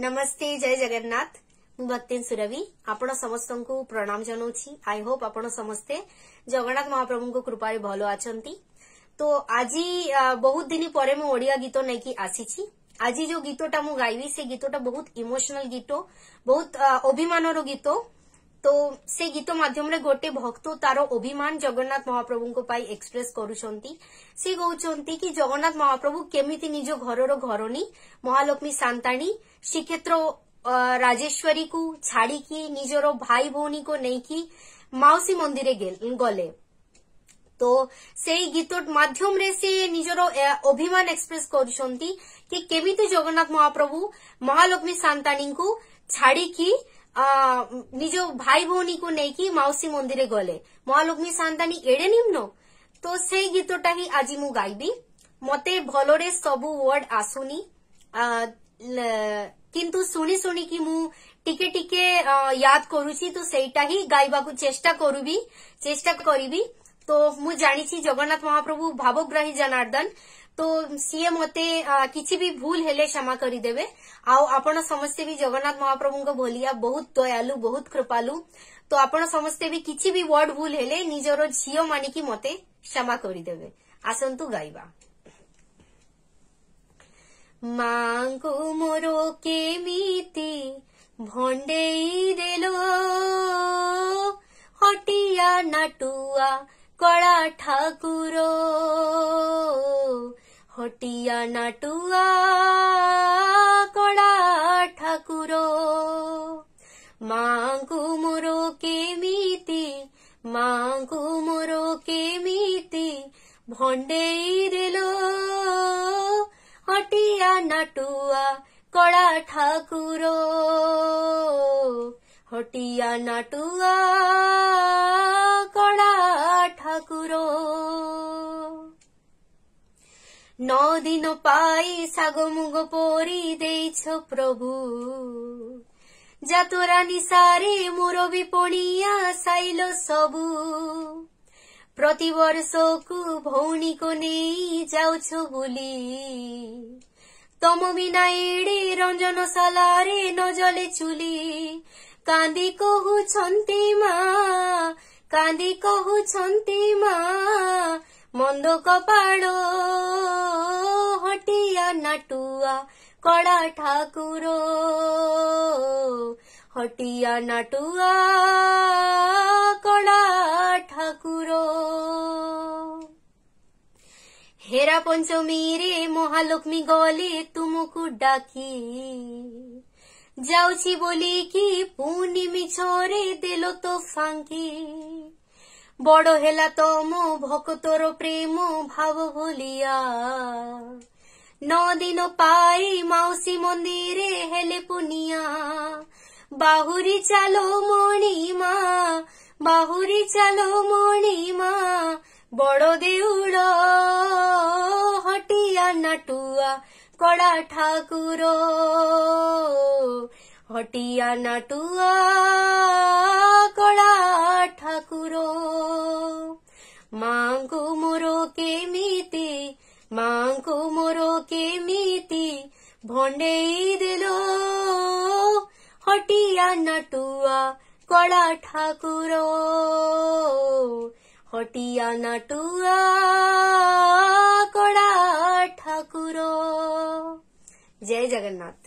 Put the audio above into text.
नमस्ते जय जगन्नाथ मुतिन सुरवि आपण समस्त प्रणाम जनाऊ आई होप आप समस्ते जगन्नाथ महाप्रभु कृपा भल अच्छा तो आज बहुत दिन पर ओडिया गीत नहीं आसी आज जो गीत मु गायबी से गीतटा बहुत इमोशनाल गीत बहुत अभिमान गीत તો ସେ ଗୀତ ମାଧ୍ୟମରେ ଗୋଟେ ଭକ୍ତ ତାର ଅଭିମାନ ଜଗନ୍ନାଥ ମହାପ୍ରଭୁଙ୍କ ପାଇଁ ଏକ୍ସପ୍ରେସ୍ କରୁଛନ୍ତି ସେ କହୁଛନ୍ତି କି ଜଗନ୍ନାଥ ମହାପ୍ରଭୁ କେମିତି ନିଜ ଘରର ଘରଣୀ ମହାଲକ୍ଷ୍ମୀ ସାନ୍ତାଣୀ ଶ୍ରୀକ୍ଷେତ୍ର ରାଜେଶ୍ୱରୀକୁ ଛାଡ଼ିକି ନିଜର ଭାଇ ଭଉଣୀକୁ ନେଇକି ମାଉସୀ ମନ୍ଦିରେ ଗଲେ তো সেই গীতর মাধ্যমে সে নিজের অভিমান এক্সপ্রেস করছেন কি কেমিতি জগন্নাথ মহাপ্রভু মহালক্ষ্মী সান্তাণী ছাড়িকি নিজ ভাই ভৌণীকে নেইকি ମାଉସୀ ମନ୍ଦିର ଗଲେ ମହାଲକ୍ଷ୍ମୀ ସାନ୍ତାଣୀ ଏଡ଼େ ନିମ୍ନ ତ ସେଇ ଗୀତଟା ହିଁ ଆଜି ମୁଁ ଗାଇବି ମତେ ଭଲରେ ସବୁ ୱାର୍ଡ ଆସୁନି କିନ୍ତୁ ଶୁଣି ଶୁଣିକି ମୁଁ ଟିକେ ଟିକେ ୟାଦ କରୁଛି ତ ସେଇଟା ହିଁ ଗାଇବାକୁ ଚେଷ୍ଟା କରିବି ଚେଷ୍ଟା କରିବି तो मुझे जगन्नाथ महाप्रभु भावग्राही जनार्दन तो सीए मत कि भी भूल हेले क्षमा करदे आपण समस्ते भी जगन्नाथ महाप्रभु भलिया बहुत दयालु बहुत कृपालु तो आप समस्ते भी किसी भी वर्ड भूल हेले निजर झी मानिक मत क्षमा करदे आसतु गायबा मोर के भंडेई हटिया नाटुआ কৰা ঠাকুৰ হটিয়া নাটুৱা কৰা ঠাকুৰ মাকো মোৰ কেমিতি মাকো মোৰ কেমিতি ভণ্ডেইৰিল হটিয়া নাটুৱা কৰা ঠাকুৰ হটিয়া নাটুৱা ନଦିନ ପାଇ ଶାଗ ମୁଗ ପରି ଦେଇଛ ପ୍ରଭୁ ଯାତରା ନିଶାରେ ମୋର ବିପଣିଆ ସାଇଲ ସବୁ ପ୍ରତିବର୍ଷକୁ ଭଉଣୀକୁ ନେଇ ଯାଉଛ ବୋଲି ତମ ବିନା ଏଡ଼େ ରଞ୍ଜନଶାଲାରେ ନ ଜଲେ ଚୁଲି କାନ୍ଦି କହୁଛନ୍ତି ମା କାନ୍ଦି କହୁଛନ୍ତି ମା মন্দ কপাড় হটিয়া নাটুয়া কড়া ঠাকুর হটিয়া নাটুয়া কড়া ঠাকুর হেরা পঞ্চমী রে মহালক্ষ্মী গলে তুমুকু ডাকি যাওছি বলি কি পূর্ণিমি ছড়ে দিল তো ফাঁকি বড় হেলা তম ভক্তর প্রেম ভাব ভুলিয়া নদিন পাই মাউসী মন্দিরে হেলে পুনিয়া বাহুরি চালো মণিমা বাহুরি চালো মণিমা বড় দেউল হটিয়া নাটুয়া কড়া ঠাকুর হটিয়া নাটুয়া কড়া ঠাকুর মাঙ্কু মোর কেমিতি মাঙ্কু মোর কেমিতি ভণ্ডেই দিল হটিয়া নাটুয়া কড়া ঠাকুর হটিয়া নাটুয়া কড়া ঠাকুর জয় জগন্নাথ